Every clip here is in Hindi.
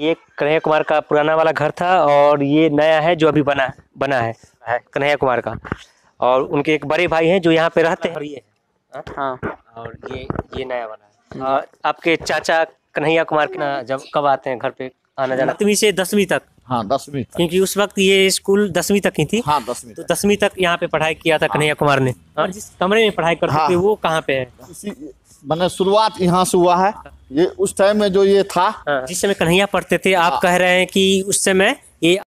ये कन्हैया कुमार का पुराना वाला घर था और ये नया है जो अभी बना बना है, कन्हैया कुमार का और उनके एक बड़े भाई हैं जो यहाँ पे रहते हैं हाँ? हाँ। और ये ये नया बना है आपके चाचा कन्हैया कुमार के जब कब आते हैं घर पे आना जाना सातवीं से दसवीं तक हाँ दसवीं क्योंकि उस वक्त ये स्कूल दसवीं तक ही थी हाँ दसवीं तो दसवीं तक यहाँ पे पढ़ाई किया था हाँ। कन्हैया कुमार ने जिस कमरे में पढ़ाई करते थे वो कहाँ पे है मैंने शुरुआत यहाँ से हुआ है ये उस टाइम में जो ये था हाँ, जिस समय कन्हैया पढ़ते थे आप हाँ। कह रहे हैं कि उस समय ये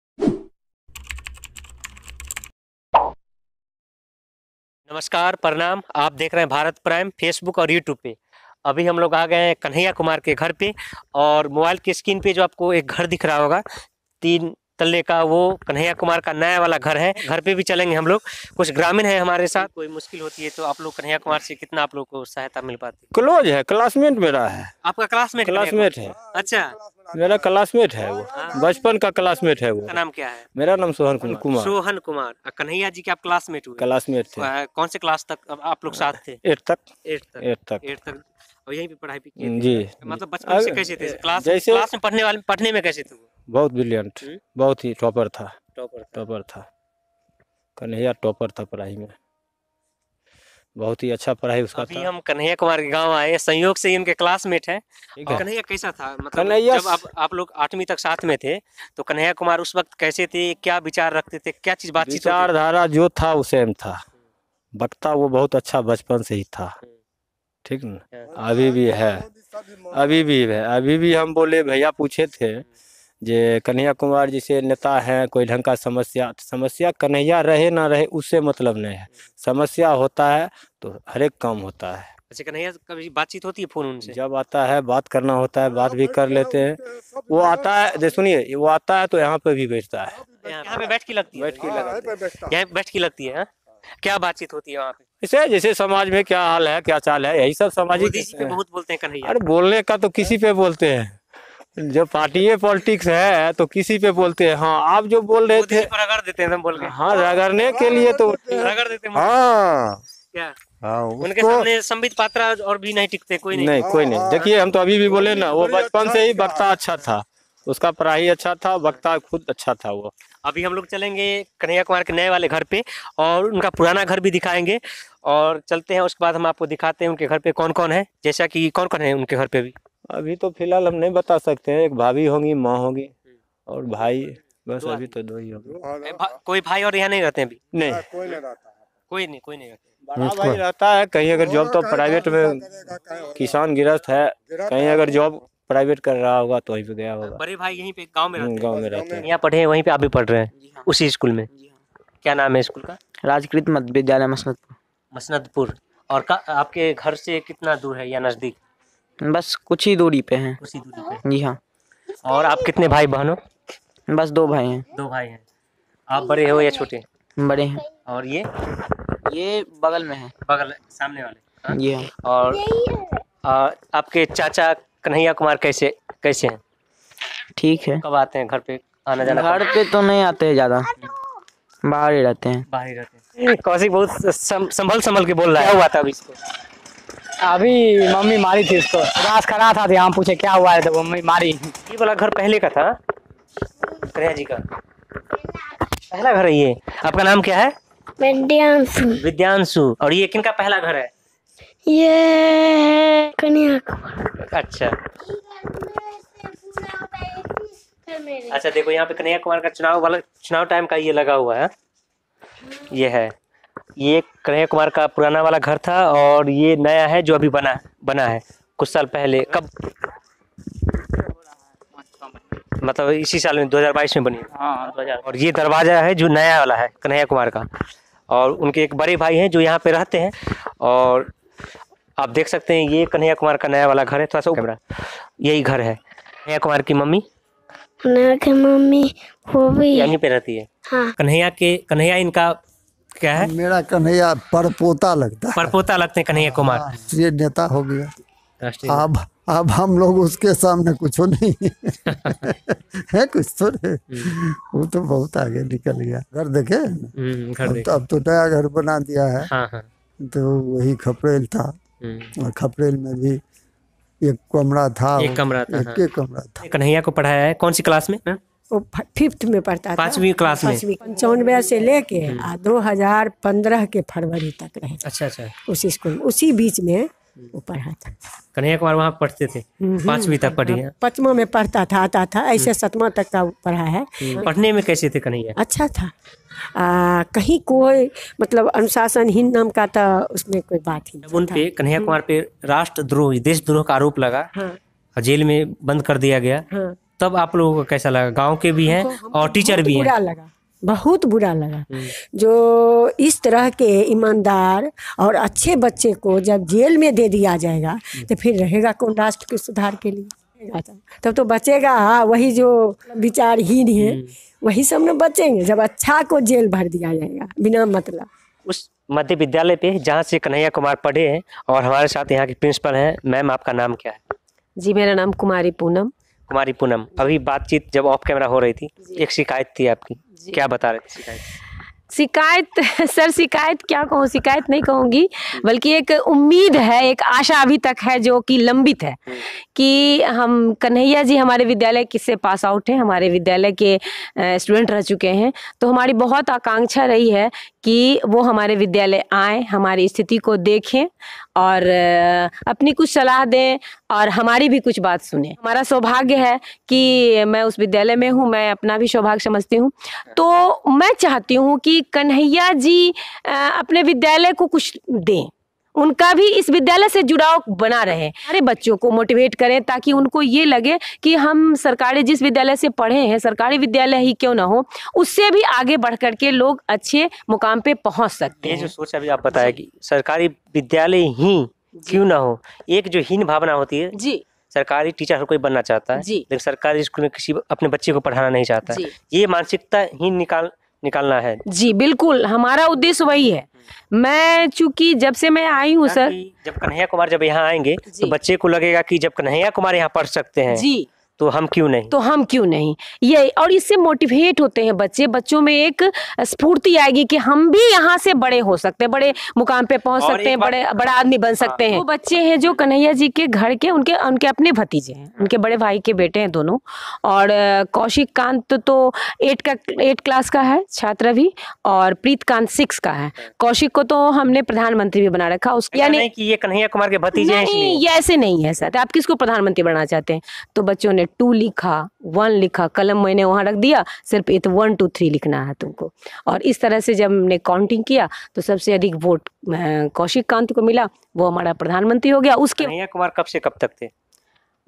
नमस्कार प्रणाम आप देख रहे हैं भारत प्राइम फेसबुक और यूट्यूब पे अभी हम लोग आ गए हैं कन्हैया कुमार के घर पे और मोबाइल की स्क्रीन पे जो आपको एक घर दिख रहा होगा तीन तल्ले का वो कन्हैया कुमार का नया वाला घर है घर पे भी चलेंगे हम लोग कुछ ग्रामीण है हमारे साथ कोई मुश्किल होती है तो आप लोग कन्हैया कुमार से कितना आप लोग को सहायता मिल पाती है क्लोज है क्लासमेट मेरा है आपका क्लासमेट क्लासमेट है अच्छा मेरा क्लासमेट है वो हाँ। बचपन का क्लासमेट है वो नाम क्या है मेरा नाम सोहन कुमार सोहन कुमार कन्हैया जी के आप क्लासमेट हुए क्लासमेट थे कौन से क्लास तक आप लोग साथ थे एट तक एट तक एट तक एट तक और यही पढ़ाई जी मतलब बचपन से कैसे थे क्लास क्लास में पढ़ने वाले पढ़ने में कैसे थे बहुत ब्रिलियंट हम्म। बहुत ही टॉपर था टॉपर टॉपर था कन्हैया टॉपर था पढ़ाई में बहुत ही अच्छा पढ़ाई उसका अभी था। हम कन्हैया कुमार के गांव आए संयोग से इनके क्लासमेट है कन्हैया कैसा था मतलब कन्हैया जब आप आप लोग आठवीं तक साथ में थे तो कन्हैया कुमार उस वक्त कैसे थे क्या विचार रखते थे क्या चीज बात विचारधारा जो था वो सेम था बकता वो बहुत अच्छा बचपन से ही था ठीक न हाँ। अभी भी है अभी भी है अभी भी हम बोले भैया पूछे थे जे कन्हैया कुमार जिसे नेता हैं कोई ढंग का समस्या समस्या कन्हैया रहे ना रहे उससे मतलब नहीं है समस्या होता है तो हर एक काम होता है अच्छा कन्हैया कभी बातचीत होती है फोन उनसे जब आता है बात करना होता है बात भी कर लेते हैं वो आता है जैसे सुनिए वो आता है तो यहाँ पे भी बैठता है यहाँ पे बैठ की लगती है बैठ की हाँ, लगती है बैठ की लगती है क्या बातचीत होती है वहाँ पे इसे जैसे समाज में क्या हाल है क्या चाल है यही सब सामाजिक बहुत बोलते हैं कन्हैया अरे बोलने का तो किसी पे बोलते हैं जब पार्टी पॉलिटिक्स है तो किसी पे बोलते हैं हाँ आप जो बोल रहे थे रगड़ देते हैं बोल के हाँ रगड़ने के लिए तो रगड़ देते हैं हाँ हाँ उनके सामने संबित पात्रा और भी नहीं टिकते कोई नहीं नहीं कोई नहीं देखिए हम तो अभी भी बोले ना वो हाँ, बचपन से अच्छा ही वक्ता अच्छा था उसका पढ़ाई अच्छा था वक्ता खुद अच्छा था वो अभी हम लोग चलेंगे कन्हैया कुमार के नए वाले घर पे और उनका पुराना घर भी दिखाएंगे और चलते हैं उसके बाद हम आपको दिखाते हैं उनके घर पे कौन कौन है जैसा कि कौन कौन है उनके घर पे भी अभी तो फिलहाल हम नहीं बता सकते हैं एक भाभी होगी माँ होगी हम्म। और भाई बस अभी तो दो ही होगी कोई भाई और यहाँ नहीं रहते अभी नहीं हाँ, कोई नहीं रहता कोई नहीं कोई नहीं रहता बड़ा भाई रहता है कहीं अगर जॉब तो प्राइवेट में किसान गिरस्त है कहीं अगर जॉब प्राइवेट कर रहा होगा तो वहीं पे गया होगा बड़े भाई यहीं पे गांव में रहते हम्म, गांव में रहते हैं यहाँ पढ़े वहीं पे आप भी पढ़ रहे हैं हाँ। उसी स्कूल में हाँ। क्या नाम है स्कूल का राजकृत मध्य विद्यालय मसनदपुर मसनदपुर और का आपके घर से कितना दूर है या नज़दीक बस कुछ ही दूरी पे हैं ही दूरी पे जी हाँ और आप कितने भाई बहन हो बस दो भाई हैं दो भाई हैं आप बड़े हो या छोटे बड़े हैं और ये ये बगल में है बगल सामने वाले हाँ? ये हाँ। और आ, आपके चाचा कन्हैया कुमार कैसे कैसे हैं ठीक है कब आते हैं घर पे आना जाना घर पे तो नहीं आते हैं ज्यादा बाहर ही रहते हैं बाहर ही रहते हैं कौशिक बहुत संभल संभल के बोल रहा है क्या हुआ था अभी इसको अभी मम्मी मारी थी इसको रास खड़ा था हम पूछे क्या हुआ है तो मम्मी मारी ये वाला घर पहले का था प्रिया जी का पहला घर है ये आपका नाम क्या है विद्यांशु विद्यांशु और ये किन का पहला घर है ये कन्या कुमार अच्छा अच्छा देखो यहाँ पे कन्या कुमार का चुनाव वाला चुनाव टाइम का ये लगा हुआ है ये है ये कन्हैया कुमार का पुराना वाला घर था और ये नया है जो अभी बना बना है कुछ साल पहले कब मतलब इसी साल में 2022 में बनी हाँ और ये दरवाज़ा है जो नया वाला है कन्हैया कुमार का और उनके एक बड़े भाई हैं जो यहाँ पे रहते हैं और आप देख सकते हैं ये कन्हैया कुमार का नया वाला घर है थोड़ा सा कैमरा यही घर है कन्हैया कुमार की मम्मी कन्हैया की मम्मी वो भी यहीं पे रहती है हाँ। कन्हैया के कन्हैया इनका क्या है मेरा कन्हैया परपोता लगता है परपोता लगते हैं कन्हैया हाँ, कुमार ये नेता हो गया अब अब हम लोग उसके सामने कुछ नहीं है कुछ तो नहीं हम्म। वो तो बहुत आगे निकल गया घर देखे हम्म, अब तो अब तो नया घर बना दिया है हाँ, हाँ। तो वही खपरेल था हम्म। और खपरेल में भी एक कमरा था एक कमरा था एक, कमरा था कन्हैया को पढ़ाया है कौन सी क्लास में वो फिफ्थ में पढ़ता था पांचवी क्लास में पंचानवे से लेके हम्म। दो हजार पंद्रह के फरवरी तक रहे अच्छा अच्छा उस स्कूल उसी बीच में वो पढ़ा था कन्हैया कुमार वहाँ पढ़ते थे हम्म, हम्म। पांचवी तक पढ़ी पांचवा में पढ़ता था आता था ऐसे सतमा तक का पढ़ा है पढ़ने में कैसे थे कन्हैया अच्छा था आ, कहीं कोई मतलब अनुशासनहीन नाम का था तो उसमें कोई बात ही नहीं उनपे कन्हैया कुमार पे राष्ट्रद्रोह देशद्रोह का आरोप लगा हाँ। जेल में बंद कर दिया गया हाँ। तब आप लोगों को कैसा लगा गांव के भी हैं और टीचर भी हैं बुरा लगा बहुत बुरा लगा हम्म। जो इस तरह के ईमानदार और अच्छे बच्चे को जब जेल में दे दिया जाएगा हम्म। तो फिर रहेगा कौन राष्ट्र के सुधार के लिए तब तो, बचेगा हाँ वही जो विचारहीन है हम्म। वही सब ना बचेंगे जब अच्छा को जेल भर दिया जाएगा बिना मतलब उस मध्य विद्यालय पे जहाँ से कन्हैया कुमार पढ़े हैं और हमारे साथ यहाँ के प्रिंसिपल हैं मैम आपका नाम क्या है जी मेरा नाम कुमारी पूनम कुमारी पूनम अभी बातचीत जब ऑफ कैमरा हो रही थी एक शिकायत थी आपकी क्या बता रहे थे शिकायत शिकायत सर शिकायत क्या कहूँ शिकायत नहीं कहूँगी बल्कि एक उम्मीद है एक आशा अभी तक है जो कि लंबित है हम्म। कि हम कन्हैया जी हमारे विद्यालय किससे पास आउट हैं हमारे विद्यालय के स्टूडेंट रह चुके हैं तो हमारी बहुत आकांक्षा रही है कि वो हमारे विद्यालय आए हमारी स्थिति को देखें और अपनी कुछ सलाह दें और हमारी भी कुछ बात सुने हमारा सौभाग्य है कि मैं उस विद्यालय में हूँ मैं अपना भी सौभाग्य समझती हूँ तो मैं चाहती हूँ कि कन्हैया जी अपने विद्यालय को कुछ दें उनका भी इस विद्यालय से जुड़ाव बना रहे सारे बच्चों को मोटिवेट करें ताकि उनको ये लगे कि हम सरकारी जिस विद्यालय से पढ़े हैं सरकारी विद्यालय ही क्यों ना हो उससे भी आगे बढ़ करके लोग अच्छे मुकाम पे पहुंच सकते हैं जो सोच अभी आप बताया कि सरकारी विद्यालय ही क्यों ना हो एक जो हीन भावना होती है जी सरकारी टीचर हर कोई बनना चाहता है लेकिन सरकारी स्कूल में किसी अपने बच्चे को पढ़ाना नहीं चाहता ये मानसिकता ही निकाल निकालना है जी बिल्कुल हमारा उद्देश्य वही है मैं चूंकि जब से मैं आई हूँ सर जब कन्हैया कुमार जब यहाँ आएंगे तो बच्चे को लगेगा कि जब कन्हैया कुमार यहाँ पढ़ सकते हैं जी तो हम क्यों नहीं तो हम क्यों नहीं ये और इससे मोटिवेट होते हैं बच्चे बच्चों में एक स्फूर्ति आएगी कि हम भी यहाँ से बड़े हो सकते हैं बड़े मुकाम पे पहुंच सकते हैं बड़े बड़ा आदमी बन हाँ। सकते हैं वो बच्चे हैं जो कन्हैया जी के घर के उनके उनके अपने भतीजे हैं उनके बड़े भाई के बेटे हैं दोनों और कौशिक कांत तो एट का एट क्लास का है छात्र अभी और प्रीत कांत सिक्स का है अच्छा। कौशिक को तो हमने प्रधानमंत्री भी बना रखा उसके यानी कि ये कन्हैया कुमार के भतीजे हैं ये ऐसे नहीं है सर आप किसको प्रधानमंत्री बनाना चाहते हैं तो बच्चों ने टू लिखा वन लिखा कलम मैंने वहाँ रख दिया सिर्फ ये वन टू थ्री लिखना है तुमको और इस तरह से जब हमने काउंटिंग किया तो सबसे अधिक वोट कौशिक कांत को मिला वो हमारा प्रधानमंत्री हो गया उसके कुमार कब से कब तक थे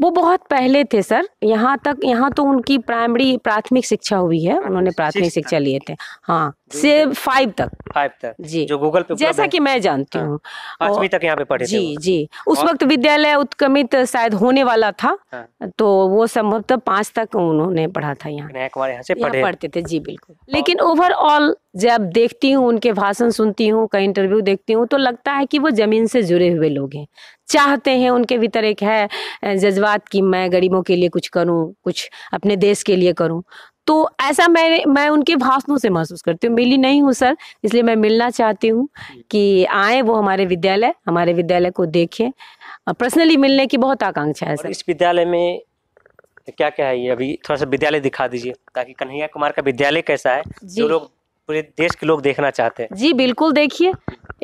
वो बहुत पहले थे सर यहाँ तक यहाँ तो उनकी प्राइमरी प्राथमिक शिक्षा हुई है उन्होंने अच्छा, प्राथमिक शिक्षा लिए थे हाँ से फाइव तक फाइव तक जी जो गूगल पे जैसा कि मैं जानती हाँ। हूँ पांचवी तक यहाँ पे पढ़े जी जी उस और... वक्त विद्यालय उत्क्रमित शायद होने वाला था हाँ। तो वो संभवतः मतलब पांच तक उन्होंने पढ़ा था यहाँ से पढ़े पढ़ते थे जी बिल्कुल लेकिन ओवरऑल जब देखती हूँ उनके भाषण सुनती हूँ कई इंटरव्यू देखती हूँ तो लगता है कि वो जमीन से जुड़े हुए लोग हैं चाहते हैं उनके भीतर एक है जज्बात कि मैं गरीबों के लिए कुछ करूँ कुछ अपने देश के लिए करूँ तो ऐसा मैं मैं उनके भाषणों से महसूस करती हूँ मिली नहीं हूँ सर इसलिए मैं मिलना चाहती हूँ कि आए वो हमारे विद्यालय हमारे विद्यालय को देखें पर्सनली मिलने की बहुत आकांक्षा है सर इस विद्यालय में क्या क्या है ये अभी थोड़ा सा विद्यालय दिखा दीजिए ताकि कन्हैया कुमार का विद्यालय कैसा है जो लोग पूरे देश के लोग देखना चाहते हैं जी बिल्कुल देखिए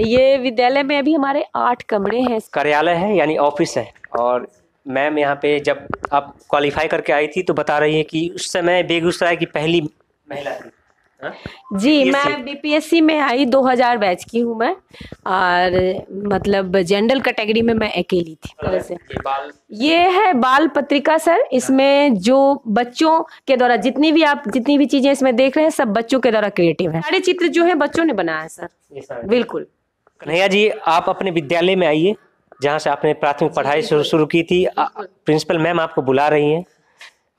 ये विद्यालय में अभी हमारे आठ कमरे हैं कार्यालय है यानी ऑफिस है और मैम यहाँ पे जब आप क्वालिफाई करके आई थी तो बता रही है कि उस समय बेगूसराय की पहली महिला थी हा? जी BPSC? मैं बीपीएससी में आई 2000 बैच की हूँ मैं और मतलब जनरल कैटेगरी में मैं अकेली थी वैसे ये है बाल पत्रिका सर इसमें जो बच्चों के द्वारा जितनी भी आप जितनी भी चीजें इसमें देख रहे हैं सब बच्चों के द्वारा क्रिएटिव है सारे चित्र जो है बच्चों ने बनाया सर बिल्कुल कन्हैया जी आप अपने विद्यालय में आइए जहाँ से आपने प्राथमिक पढ़ाई शुरू शुरू की थी प्रिंसिपल मैम आपको बुला रही हैं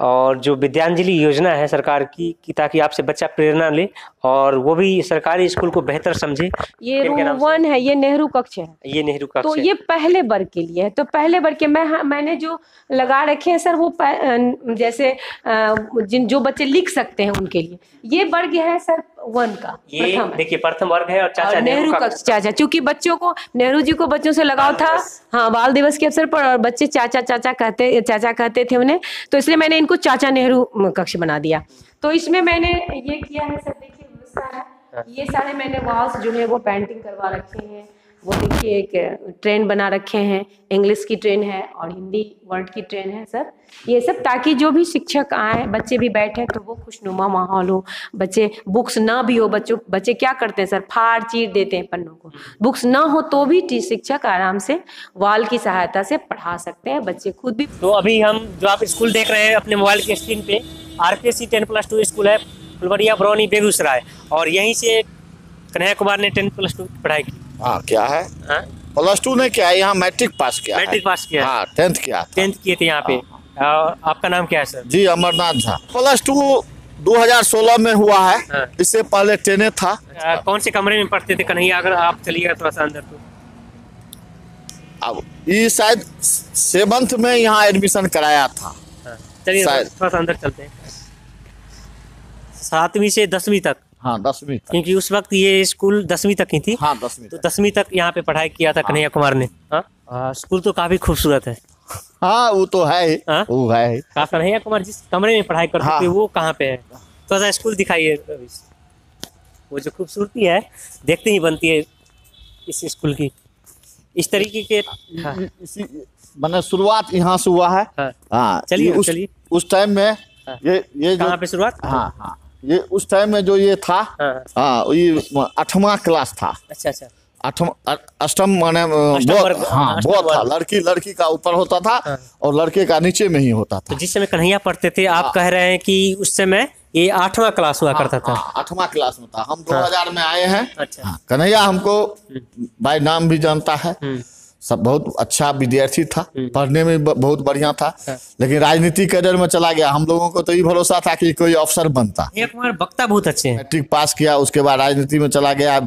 और जो विद्यांजलि योजना है सरकार की कि ताकि आपसे बच्चा प्रेरणा ले और वो भी सरकारी स्कूल को बेहतर समझे ये वन है ये नेहरू कक्ष है ये नेहरू कक्ष तो ये पहले वर्ग के लिए है तो पहले वर्ग के मैं हाँ, मैंने जो लगा रखे हैं सर वो जैसे जिन जो बच्चे लिख सकते हैं उनके लिए ये वर्ग है सर वन का ये देखिए प्रथम वर्ग है और चाचा नेहरू का चाचा क्योंकि बच्चों को नेहरू जी को बच्चों से लगाव था हाँ बाल दिवस के अवसर पर और बच्चे चाचा चाचा कहते चाचा कहते थे उन्हें तो इसलिए मैंने इनको चाचा नेहरू कक्ष बना दिया तो इसमें मैंने ये किया है सर देखिए ये सारे हाँ। मैंने वॉल्स जो है वो पेंटिंग करवा रखे हैं वो देखिए एक ट्रेन बना रखे हैं इंग्लिश की ट्रेन है और हिंदी वर्ड की ट्रेन है सर ये सब ताकि जो भी शिक्षक आए बच्चे भी बैठे तो वो खुशनुमा माहौल हो बच्चे बुक्स ना भी हो बच्चों बच्चे क्या करते हैं सर फाड़ चीर देते हैं पन्नों को बुक्स ना हो तो भी शिक्षक आराम से वाल की सहायता से पढ़ा सकते हैं बच्चे खुद भी तो अभी हम जो आप स्कूल देख रहे हैं अपने मोबाइल के स्क्रीन पे R P C ten plus two school है फुलवरिया बरौनी बेगूसराय और यहीं से कन्हैया कुमार ने टेन प्लस टू की पढ़ाई की हाँ क्या है प्लस हाँ? टू ने क्या है यहाँ मैट्रिक पास किया मैट्रिक पास किया हाँ टेंथ किया टेंथ किए थे यहाँ पे हाँ, हाँ। आपका नाम क्या है sir ji Amarnath Jha plus two 2016 में हुआ है हाँ। इससे पहले टेने था आ, कौन से कमरे में पढ़ते थे कन्हैया अगर आप चलिएगा थोड़ा सा अंदर तो अब ये शायद सेवंथ में यहाँ एडमिशन कराया था हाँ। चलिए थोड़ा सा अंदर चलते हैं सातवीं से दसवीं तक हाँ दसवीं क्योंकि उस वक्त ये स्कूल दसवीं तक ही थी हाँ दसवीं तो दसवीं तक यहाँ पे पढ़ाई किया था कन्हैया कुमार ने हाँ? स्कूल तो काफी खूबसूरत है हाँ वो तो है हाँ? वो है हाँ, कन्हैया कुमार जिस कमरे में पढ़ाई करते थे वो कहाँ पे है तो ऐसा स्कूल दिखाइए वो जो खूबसूरती है देखते ही बनती है इस स्कूल की इस तरीके के हाँ। इसी मैंने शुरुआत यहाँ से हुआ है हाँ चलिए उस टाइम में ये ये कहाँ पे शुरुआत हाँ हाँ ये उस टाइम में जो ये था हाँ, हाँ ये आठवा क्लास था अच्छा अच्छा अष्टम माने बहुत हाँ, हाँ बहुत था लड़की लड़की का ऊपर होता था हाँ। और लड़के का नीचे में ही होता तो था तो जिस समय कन्हैया पढ़ते थे आप हाँ। कह रहे हैं कि उस समय ये आठवा क्लास हुआ करता था आठवा क्लास में था हम 2000 में आए हैं अच्छा। कन्हैया हमको बाय हम्म। नाम भी जानता है हम्म। सब बहुत अच्छा विद्यार्थी था हम्म। पढ़ने में बहुत बढ़िया था हाँ। लेकिन राजनीति कैडर में चला गया हम लोगों को तो ये भरोसा था कि कोई अफसर बनता बार वक्ता बहुत अच्छे हैं मैट्रिक पास किया उसके बाद राजनीति में चला गया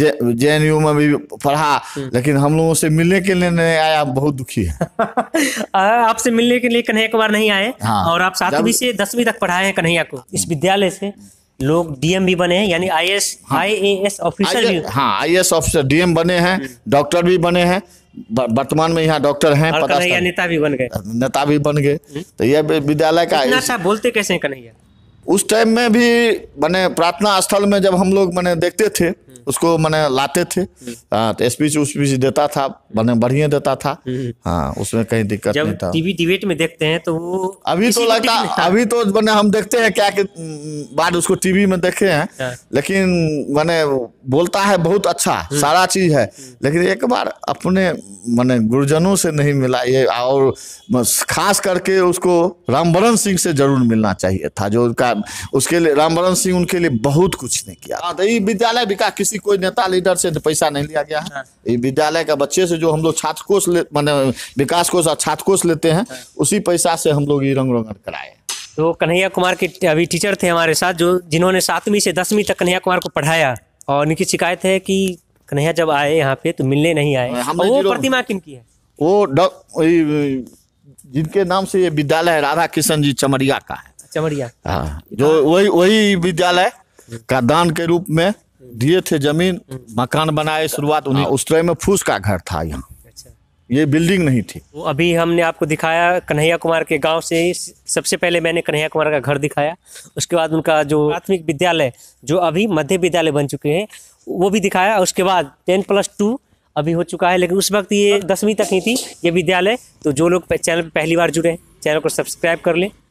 जे यू में भी पढ़ा हम्म। लेकिन हम लोगों से मिलने के लिए नहीं आया बहुत दुखी है आपसे मिलने के लिए कन्हैया कुमार नहीं आए हाँ। और आप सातवीं से दसवीं तक पढ़ाए हैं कन्हैया को इस हम्म। विद्यालय से लोग डीएम भी बने हैं यानी आई एस हाँ। आई ए एस ऑफिसर भी हाँ आई एस ऑफिसर डीएम बने हैं डॉक्टर भी बने हैं वर्तमान में यहाँ डॉक्टर हैं पता नेता भी बन गए नेता भी बन गए हम्म। तो यह विद्यालय का इतना अच्छा बोलते कैसे कन्हैया उस टाइम में भी मैंने प्रार्थना स्थल में जब हम लोग मैंने देखते थे उसको मैंने लाते थे हम्म। हाँ तो स्पीच उस्पीच देता था मैंने बढ़िया देता था हम्म। हाँ उसमें कहीं दिक्कत नहीं था टीवी डिबेट में देखते हैं तो वो अभी तो लगता अभी तो मैंने हम देखते हैं क्या बाद उसको टीवी में देखे हैं हाँ। लेकिन मैंने बोलता है बहुत अच्छा हम्म। सारा चीज है लेकिन एक बार अपने मैंने गुरुजनों से नहीं मिला ये और खास करके उसको रामवरण सिंह से जरूर मिलना चाहिए था जो उनका उसके लिए रामवरण सिंह उनके लिए बहुत कुछ नहीं किया हाँ, तो विद्यालय विकास किसी किसी कोई नेता लीडर से तो पैसा नहीं लिया गया है हाँ। विद्यालय का बच्चे से जो हम लोग छात्र कोष मान विकास कोष और छात्र कोष लेते हैं हाँ। उसी पैसा से हम लोग ये रंग रोगन कराए तो कन्हैया कुमार के अभी टीचर थे हमारे साथ जो जिन्होंने सातवीं से दसवीं तक कन्हैया कुमार को पढ़ाया और उनकी शिकायत है कि कन्हैया जब आए यहाँ पे तो मिलने नहीं आए हाँ, वो प्रतिमा किन की है वो जिनके नाम से ये विद्यालय राधा किशन जी चमरिया का है चमरिया हाँ जो वही वही विद्यालय का दान के रूप में दिए थे जमीन मकान बनाए शुरुआत हाँ। उस तरह में फूस का घर था यहाँ अच्छा। ये बिल्डिंग नहीं थी तो अभी हमने आपको दिखाया कन्हैया कुमार के गांव से ही सबसे पहले मैंने कन्हैया कुमार का घर दिखाया उसके बाद उनका जो प्राथमिक विद्यालय जो अभी मध्य विद्यालय बन चुके हैं वो भी दिखाया उसके बाद टेन प्लस टू अभी हो चुका है लेकिन उस वक्त ये दसवीं तक ही थी ये विद्यालय तो जो लोग चैनल पर पहली बार जुड़े हैं चैनल को सब्सक्राइब कर लें